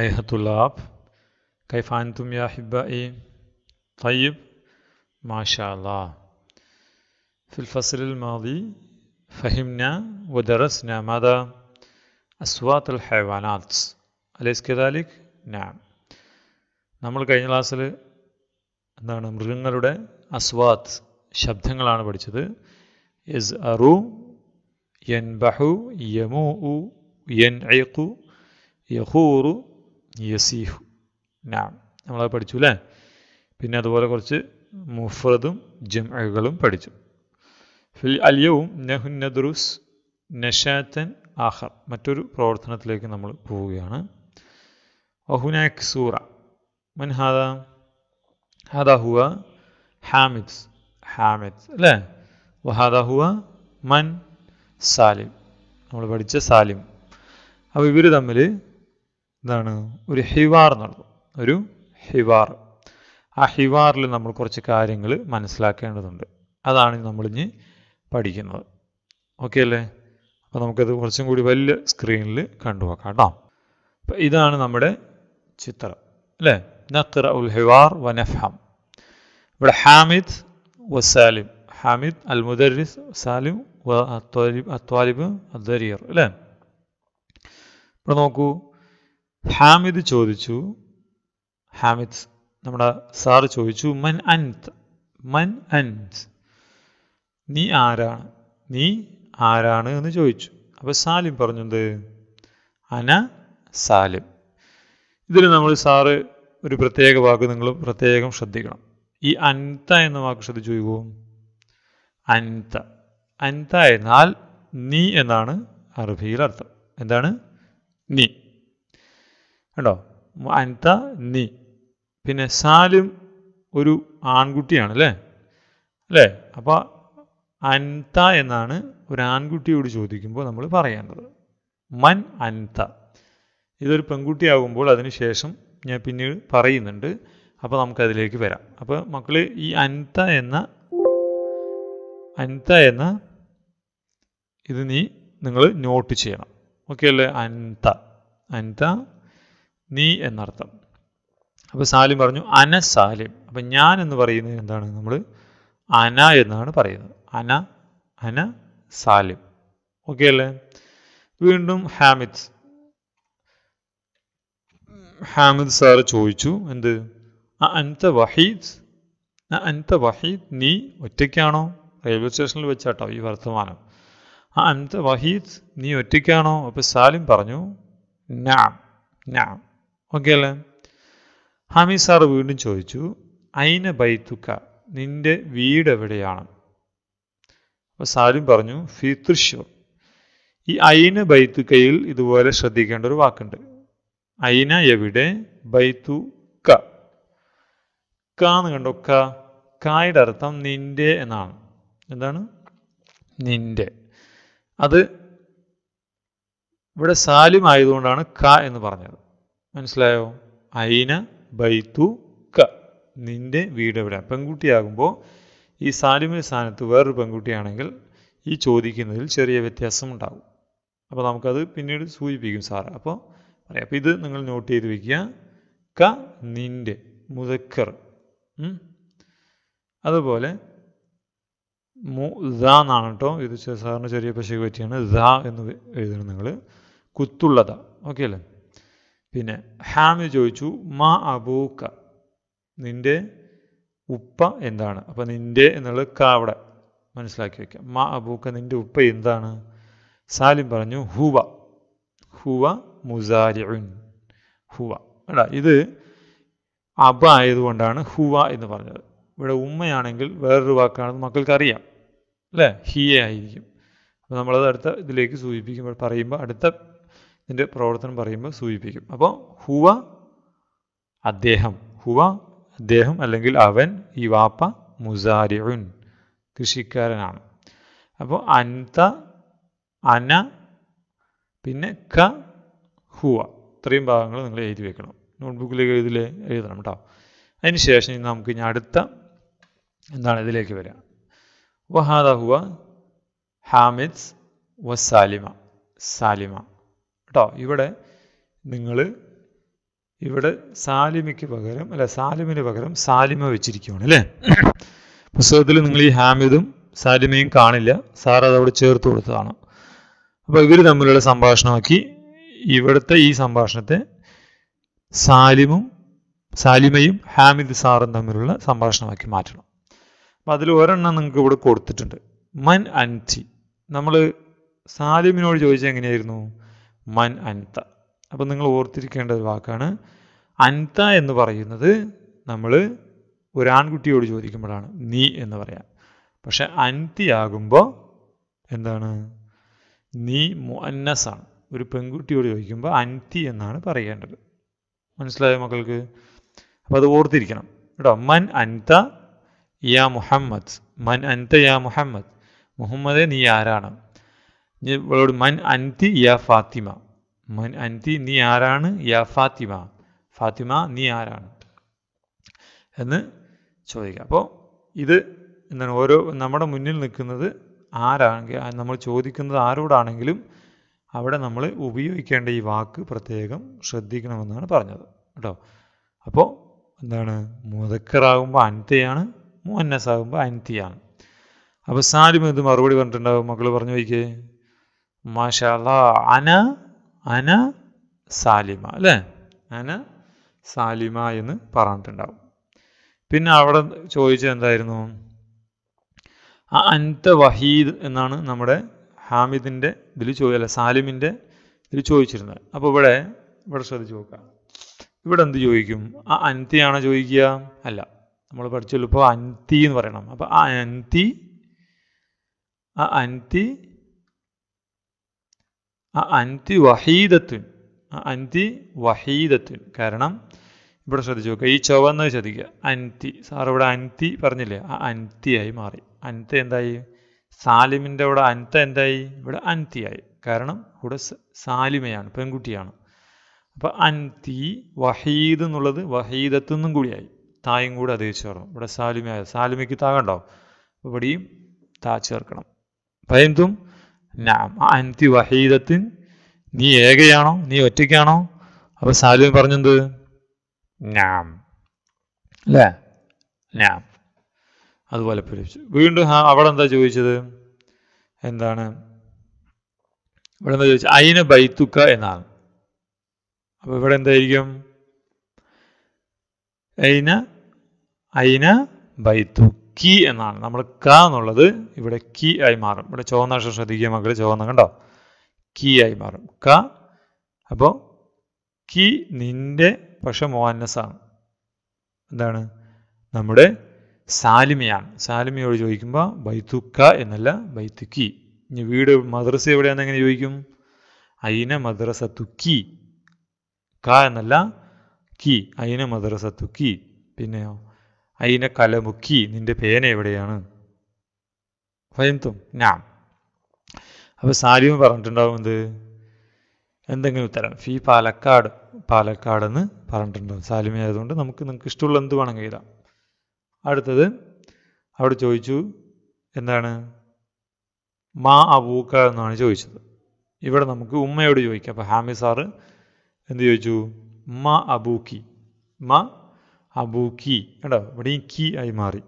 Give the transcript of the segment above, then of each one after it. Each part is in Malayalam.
أيها الطلاب كيف أنتم يا أحبائي؟ طيب ما شاء الله في الفصل الماضي فهمنا ودرسنا ماذا؟ أصوات الحيوانات أليس كذلك؟ نعم നമ്മൾ കഴിഞ്ഞ ക്ലാസ്സിൽ എന്താണ് മൃഗങ്ങളുടെ അസ്വാത്ത് ശബ്ദങ്ങളാണ് പഠിച്ചത് ഇസ് അറു യൻബഹു യമു യൻ യഹൂറു യസീഹു നാം നമ്മളത് പഠിച്ചു അല്ലേ പിന്നെ അതുപോലെ കുറച്ച് മുഫ്രദും ജംഅകളും പഠിച്ചു ഫിൽ അലിയവും നഹു നദ്രുസ് നഷാത്തൻ ആഹർ മറ്റൊരു പ്രവർത്തനത്തിലേക്ക് നമ്മൾ പോവുകയാണ് ഒഹുനാക് സൂറ മൻ ഹാദ ഹാദ ഹുവ ഹാമിദ്സ് ഹാമിദ് അല്ലേ വഹാദ ഹുവ മൻ സാലിം നമ്മൾ പഠിച്ച സാലിം അപ്പോൾ ഇവർ തമ്മിൽ എന്താണ് ഒരു ഹിവാർ എന്നുള്ളത് ഒരു ഹിവാർ ആ ഹിവാറിൽ നമ്മൾ കുറച്ച് കാര്യങ്ങൾ മനസ്സിലാക്കേണ്ടതുണ്ട് അതാണ് നമ്മളിഞ്ഞ് പഠിക്കുന്നത് ഓക്കെ അല്ലേ അപ്പോൾ നമുക്കത് കുറച്ചും കൂടി വലിയ സ്ക്രീനിൽ കണ്ടുപോക്കാം കേട്ടോ അപ്പം ഇതാണ് നമ്മുടെ ചിത്രം അല്ലേ നത്ര ഉൽ ഹിവാർ വനഫാം ഇവിടെ ഹാമിദ് വസാലിം ഹാമിദ് അൽ മുദരിസ് സാലിം വ അത്വാലിബ് അദ്ദരിയർ അല്ലേ ഇവിടെ നോക്കൂ ഹാമിദ് ചോദിച്ചു ഹാമിദ് നമ്മുടെ സാറ് ചോദിച്ചു മൻ അൻത് മൻ അൻത് നീ ആരാണ് നീ ആരാണ് എന്ന് ചോദിച്ചു അപ്പോൾ സാലിം പറഞ്ഞത് അന സാലിം ഇതിൽ നമ്മൾ സാറ് ഒരു പ്രത്യേക വാക്ക് നിങ്ങൾ പ്രത്യേകം ശ്രദ്ധിക്കണം ഈ അൻത എന്ന വാക്ക് ശ്രദ്ധിച്ചു പോകും അൻത അൻത എന്നാൽ നീ എന്നാണ് അറബിയിൽ അർത്ഥം എന്താണ് നീ കേട്ടോ അനിത നീ പിന്നെ സാലും ഒരു ആൺകുട്ടിയാണ് അല്ലേ അല്ലേ അപ്പോൾ അനിത എന്നാണ് ഒരു ആൺകുട്ടിയോട് ചോദിക്കുമ്പോൾ നമ്മൾ പറയേണ്ടത് മൻ അനിത ഇതൊരു പെൺകുട്ടിയാകുമ്പോൾ അതിന് ശേഷം ഞാൻ പിന്നീട് പറയുന്നുണ്ട് അപ്പോൾ നമുക്കതിലേക്ക് വരാം അപ്പോൾ മക്കൾ ഈ അനിത എന്ന അനിത എന്ന ഇത് നീ നിങ്ങൾ നോട്ട് ചെയ്യണം ഓക്കെ അല്ലേ അനിത അനിത നീ എന്നർത്ഥം അപ്പോൾ സാലിം പറഞ്ഞു അന സാലിം അപ്പൊ ഞാൻ എന്ന് പറയുന്നത് എന്താണ് നമ്മൾ അന എന്നാണ് പറയുന്നത് അന അന സാലിം ഓക്കെ അല്ലേ വീണ്ടും ഹാമിദ് ഹാമിദ് സാർ ചോദിച്ചു എന്ത് അൻത വഹീദ് അൻത വഹീദ് നീ ഒറ്റയ്ക്കാണോ റെയിൽവേ സ്റ്റേഷനിൽ വെച്ചാട്ടോ ഈ വർത്തമാനം അൻത വഹീദ് നീ ഒറ്റയ്ക്കാണോ അപ്പോൾ സാലിം പറഞ്ഞു നാം നാം ഓക്കെ അല്ലേ ഹമീദ് സാർ വീണ്ടും ചോദിച്ചു ഐന ബൈത്തുക്ക നിന്റെ വീട് എവിടെയാണ് അപ്പോൾ സാലിം പറഞ്ഞു ഫി തൃശ്ശൂർ ഈ ഐന ബൈത്തുക്കയിൽ ഇതുപോലെ ശ്രദ്ധിക്കേണ്ട ഒരു വാക്കുണ്ട് ഐന എവിടെ ബൈത്തു ക കാന്ന് കണ്ടോ ക കായുടെ അർത്ഥം നിന്റെ എന്നാണ് എന്താണ് നിന്റെ അത് ഇവിടെ സാലിം ആയതുകൊണ്ടാണ് ക എന്ന് പറഞ്ഞത് മനസ്സിലായോ ഐന ബൈത്തു ക നിന്റെ വീട് എവിടെ പെൺകുട്ടിയാകുമ്പോൾ ഈ സാലിമിന് സ്ഥാനത്ത് വേറൊരു പെൺകുട്ടിയാണെങ്കിൽ ഈ ചോദിക്കുന്നതിൽ ചെറിയ വ്യത്യാസം ഉണ്ടാകും അപ്പോൾ നമുക്കത് പിന്നീട് സൂചിപ്പിക്കും സാറ് അപ്പോൾ പറയാം അപ്പോൾ ഇത് നിങ്ങൾ നോട്ട് ചെയ്ത് വെക്കുക ക നിൻ്റെ മുതക്കർ അതുപോലെ മു എന്നാണ് കേട്ടോ ഇത് സാറിന് ചെറിയ പശയ്ക്ക് പറ്റിയാണ് ദ എന്ന് എഴുതണം നിങ്ങൾ കുത്തുള്ളത ഓക്കെ അല്ലേ പിന്നെ ഹാമി ചോദിച്ചു മാ അബൂക്ക നിന്റെ ഉപ്പ എന്താണ് അപ്പം നിന്റെ എന്നുള്ളത് ക അവിടെ മനസ്സിലാക്കി വയ്ക്കാം മാ അബൂക്ക നിന്റെ ഉപ്പ എന്താണ് സാലിം പറഞ്ഞു ഹുവ ഹുവ മുസാരിഉൻ ഹുവ അടാ ഇത് അബ ആയതുകൊണ്ടാണ് ഹുവ എന്ന് പറഞ്ഞത് ഇവിടെ ഉമ്മയാണെങ്കിൽ വേറൊരു വാക്കാണെന്ന് മക്കൾക്ക് അറിയാം അല്ലേ ഹിയ ആയിരിക്കും അപ്പോൾ നമ്മളത് അടുത്ത ഇതിലേക്ക് സൂചിപ്പിക്കുമ്പോൾ പറയുമ്പോൾ അടുത്ത ഇതിൻ്റെ പ്രവർത്തനം പറയുമ്പോൾ സൂചിപ്പിക്കും അപ്പോൾ ഹുവ അദ്ദേഹം ഹുവ അദ്ദേഹം അല്ലെങ്കിൽ അവൻ ഈ വാപ്പ മുസാരിഉൻ കൃഷിക്കാരനാണ് അപ്പോൾ അൻത അന പിന്നെ ക ഹുവ ഇത്രയും ഭാഗങ്ങൾ നിങ്ങൾ എഴുതി വെക്കണം നോട്ട്ബുക്കിലേക്ക് എഴുതി എഴുതണം കേട്ടോ അതിന് ശേഷം നമുക്ക് ഇനി അടുത്ത എന്താണ് ഇതിലേക്ക് വരിക വഹാദ ഹുവ ഹാമിദ് വസാലിമ സാലിമ കേട്ടോ ഇവിടെ നിങ്ങൾ ഇവിടെ സാലിമിക്ക് പകരം അല്ല സാലിമിന് പകരം സാലിമ വെച്ചിരിക്കുകയാണ് അല്ലേ പുസ്തകത്തിൽ നിങ്ങൾ ഈ ഹാമിദും സാലിമയും കാണില്ല സാർ അതവിടെ ചേർത്ത് കൊടുത്തതാണ് അപ്പോൾ ഇവർ തമ്മിലുള്ള സംഭാഷണമാക്കി ഇവിടുത്തെ ഈ സംഭാഷണത്തെ സാലിമും സാലിമയും ഹാമിദ് സാറും തമ്മിലുള്ള സംഭാഷണമാക്കി മാറ്റണം അപ്പം അതിൽ ഒരെണ്ണം നിങ്ങൾക്ക് ഇവിടെ കൊടുത്തിട്ടുണ്ട് മൻ അൻചി നമ്മൾ സാലിമിനോട് ചോദിച്ചെങ്ങനെയായിരുന്നു എങ്ങനെയായിരുന്നു മൻ അൻത അപ്പോൾ നിങ്ങൾ ഓർത്തിരിക്കേണ്ട ഒരു വാക്കാണ് അൻത എന്ന് പറയുന്നത് നമ്മൾ ഒരാൺകുട്ടിയോട് ചോദിക്കുമ്പോഴാണ് നീ എന്ന് പറയാം പക്ഷെ ആകുമ്പോൾ എന്താണ് നീ മുഅന്നസാണ് ഒരു പെൺകുട്ടിയോട് ചോദിക്കുമ്പോൾ അൻതി എന്നാണ് പറയേണ്ടത് മനസ്സിലായ മക്കൾക്ക് അപ്പോൾ അത് ഓർത്തിരിക്കണം കേട്ടോ മൻ അൻത യാ മുഹമ്മദ് മൻ അൻത യാ മുഹമ്മദ് മുഹമ്മദെ നീ ആരാണ് ഇവളോട് മൻ അൻതി യാ ഫാത്തിമ മൻ അൻതി നീ ആരാണ് യാ ഫാത്തിമ ഫാത്തിമ നീ ആരാണ് എന്ന് ചോദിക്കുക അപ്പോൾ ഇത് എന്താണ് ഓരോ നമ്മുടെ മുന്നിൽ നിൽക്കുന്നത് ആരാണെങ്കിൽ നമ്മൾ ചോദിക്കുന്നത് ആരോടാണെങ്കിലും അവിടെ നമ്മൾ ഉപയോഗിക്കേണ്ട ഈ വാക്ക് പ്രത്യേകം ശ്രദ്ധിക്കണമെന്നാണ് പറഞ്ഞത് കേട്ടോ അപ്പോൾ എന്താണ് മുതക്കറാകുമ്പോൾ അൻതയാണ് ആകുമ്പോൾ അൻതിയാണ് അപ്പോൾ സാലിം ഇത് മറുപടി പറഞ്ഞിട്ടുണ്ടാവും മക്കൾ പറഞ്ഞു വയ്ക്കേ മാഷാല്ല അന അന സാലിമ അല്ലേ അന സാലിമ എന്ന് പറഞ്ഞിട്ടുണ്ടാവും പിന്നെ അവിടെ ചോദിച്ചത് എന്തായിരുന്നു ആ അൻത വഹീദ് എന്നാണ് നമ്മുടെ ഹാമിദിൻ്റെ ഇതിൽ ചോദി അല്ല സാലിമിൻ്റെ ഇതിൽ ചോദിച്ചിരുന്നത് അപ്പോൾ ഇവിടെ ഇവിടെ ശ്രദ്ധിച്ച് നോക്കാം ഇവിടെ എന്ത് ചോദിക്കും ആ അൻതിയാണോ ചോദിക്കുക അല്ല നമ്മൾ പഠിച്ചുള്ളൂ ഇപ്പോൾ അൻതി എന്ന് പറയണം അപ്പോൾ ആ അൻതി ആ അൻതി ആ അന്തി വഹീദത്തുൻ ആ അന്തി വഹീദത്തുൻ കാരണം ഇവിടെ ശ്രദ്ധിച്ചു നോക്കുക ഈ ചുവന്നത് ശ്രദ്ധിക്കുക അന്തി സാർ ഇവിടെ അന്തി പറഞ്ഞില്ലേ ആ അന്തിയായി മാറി അന്തി എന്തായി സാലിമിൻ്റെ ഇവിടെ അന്ത എന്തായി ഇവിടെ അന്തിയായി കാരണം ഇവിടെ സാലിമയാണ് പെൺകുട്ടിയാണ് അപ്പോൾ അന്തി വഹീദ് എന്നുള്ളത് വഹീദത്തു നിന്നും കൂടിയായി തായും കൂടെ അത് ചേർന്നു ഇവിടെ സാലിമയായ സാലിമയ്ക്ക് താകണ്ടാവും ഇവിടെയും താ ചേർക്കണം പയന്തും നാം അൻതി വഹീദത്തിൻ നീ ഏകയാണോ നീ ഒറ്റയ്ക്കാണോ അപ്പൊ സാലിൻ പറഞ്ഞത് നാം അല്ലേ നാം അതുപോലെ പിടിച്ചു വീണ്ടും അവിടെ എന്താ ചോദിച്ചത് എന്താണ് ഇവിടെ എന്താ ചോദിച്ചത് അയിന ബൈത്തുക്ക എന്നാണ് അപ്പോൾ ഇവിടെ എന്തായിരിക്കും അയിന അയിന ബൈത്തുക്ക കി എന്നാണ് നമ്മൾ ക എന്നുള്ളത് ഇവിടെ കി ആയി മാറും ഇവിടെ ചുവന്ന അക്ഷരം ശ്രദ്ധിക്കുക മക്കൾ ചുവന്ന കണ്ടോ കി ആയി മാറും ക അപ്പോൾ കി നിന്റെ പക്ഷെ മോഹന്നസാണ് എന്താണ് നമ്മുടെ സാലിമയാണ് സാലിമയോട് ചോദിക്കുമ്പോൾ ക എന്നല്ല കി ഇനി വീട് മദ്രസ എവിടെയാണെന്ന് എങ്ങനെ ചോദിക്കും അയിന മദ്രസ തുക്കി ക എന്നല്ല കി അയിന മദ്രസ തുക്കി പിന്നെയോ അയിനെ കലമുക്കി നിന്റെ പേന എവിടെയാണ് ഫയന്തും ഞാം അപ്പോൾ സാരിയും പറഞ്ഞിട്ടുണ്ടാവും എന്ത് എന്തെങ്കിലും ഉത്തരം ഫി പാലക്കാട് പാലക്കാട് എന്ന് പറഞ്ഞിട്ടുണ്ടാവും സാലിമ ആയതുകൊണ്ട് നമുക്ക് നിങ്ങൾക്ക് ഇഷ്ടമുള്ള എന്ത് വേണം എഴുതാം അടുത്തത് അവിടെ ചോദിച്ചു എന്താണ് മാ അബൂക്ക എന്നാണ് ചോദിച്ചത് ഇവിടെ നമുക്ക് ഉമ്മയോട് ചോദിക്കാം അപ്പോൾ ഹാമി സാറ് എന്ത് ചോദിച്ചു മാ അബൂക്കി മാ അബൂ കി കേട്ടോ ഇവിടെയും കി ആയി മാറി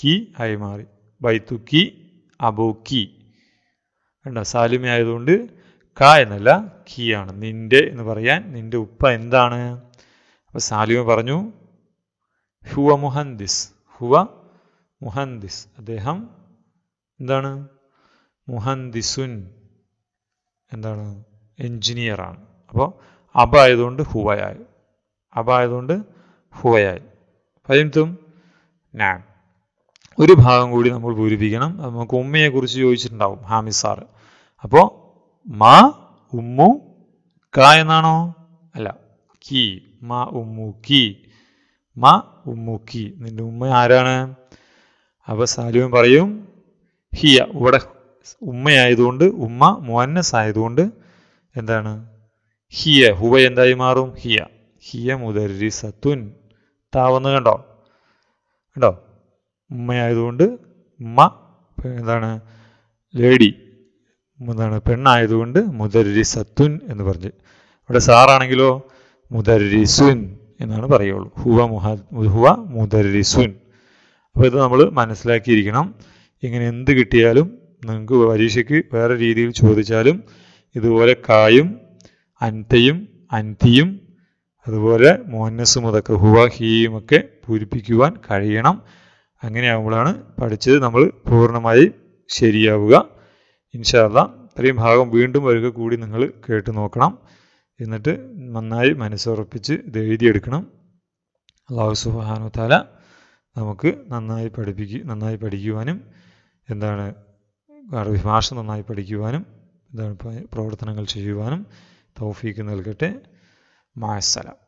കി ആയി മാറി ബൈത്തു കി അബൂ കി കണ്ടോ സാലിമ ആയതുകൊണ്ട് ക എന്നല്ല കി ആണ് നിന്റെ എന്ന് പറയാൻ നിന്റെ ഉപ്പ എന്താണ് അപ്പോൾ സാലിമ പറഞ്ഞു ഹുവ മുഹന്ദിസ് ഹുവ മുഹന്ദിസ് അദ്ദേഹം എന്താണ് മുഹന്ദിസുൻ എന്താണ് എഞ്ചിനീയറാണ് അപ്പോൾ അബ ആയതുകൊണ്ട് ഹുവയായി അബ ആയതുകൊണ്ട് ഹുവയായി ഫഹിംതും നാം ഒരു ഭാഗം കൂടി നമ്മൾ പൂരിപ്പിക്കണം അത് നമുക്ക് ഉമ്മയെക്കുറിച്ച് ചോദിച്ചിട്ടുണ്ടാവും ഹാമിസാർ അപ്പോൾ മാ ഉമ്മു ക എന്നാണോ അല്ല കി മാ ഉമ്മു കി മാ ഉമ്മു കി നിന്റെ ഉമ്മ ആരാണ് അപ്പോൾ സാലിമൻ പറയും ഹിയ ഇവിടെ ഉമ്മയായതുകൊണ്ട് ഉമ്മ മോന്നസ് ആയതുകൊണ്ട് എന്താണ് ഹിയ ഹുവ എന്തായി മാറും ഹിയ ഹിയ മുദരിസത്തുൻ താവുന്നത് കണ്ടോ കണ്ടോ ഉമ്മയായതുകൊണ്ട് ഉമ്മ എന്താണ് ലേഡി എന്താണ് പെണ്ണായതുകൊണ്ട് മുതരരി സത്വൻ എന്ന് പറഞ്ഞ് ഇവിടെ സാറാണെങ്കിലോ മുദരിസുൻ എന്നാണ് പറയുള്ളൂ ഹുവ മുഹ ഹുവ മുദരിസുൻ അപ്പോൾ ഇത് നമ്മൾ മനസ്സിലാക്കിയിരിക്കണം ഇങ്ങനെ എന്ത് കിട്ടിയാലും നിങ്ങൾക്ക് പരീക്ഷയ്ക്ക് വേറെ രീതിയിൽ ചോദിച്ചാലും ഇതുപോലെ കായും അൻതയും അൻതിയും അതുപോലെ മോഹന്നസ് മുതക്ക ഹുവ ഒക്കെ പൂരിപ്പിക്കുവാൻ കഴിയണം അങ്ങനെയാകുമ്പോഴാണ് പഠിച്ചത് നമ്മൾ പൂർണ്ണമായി ശരിയാവുക ഇൻഷാല്ല ഇത്രയും ഭാഗം വീണ്ടും വരിക കൂടി നിങ്ങൾ കേട്ട് നോക്കണം എന്നിട്ട് നന്നായി മനസ്സുറപ്പിച്ച് ഇത് എഴുതിയെടുക്കണം അള്ളാഹു സുബാനു താല നമുക്ക് നന്നായി പഠിപ്പിക്കുക നന്നായി പഠിക്കുവാനും എന്താണ് അറബി ഭാഷ നന്നായി പഠിക്കുവാനും എന്താണ് പ്രവർത്തനങ്ങൾ ചെയ്യുവാനും തൗഫീക്ക് നൽകട്ടെ مع السلامة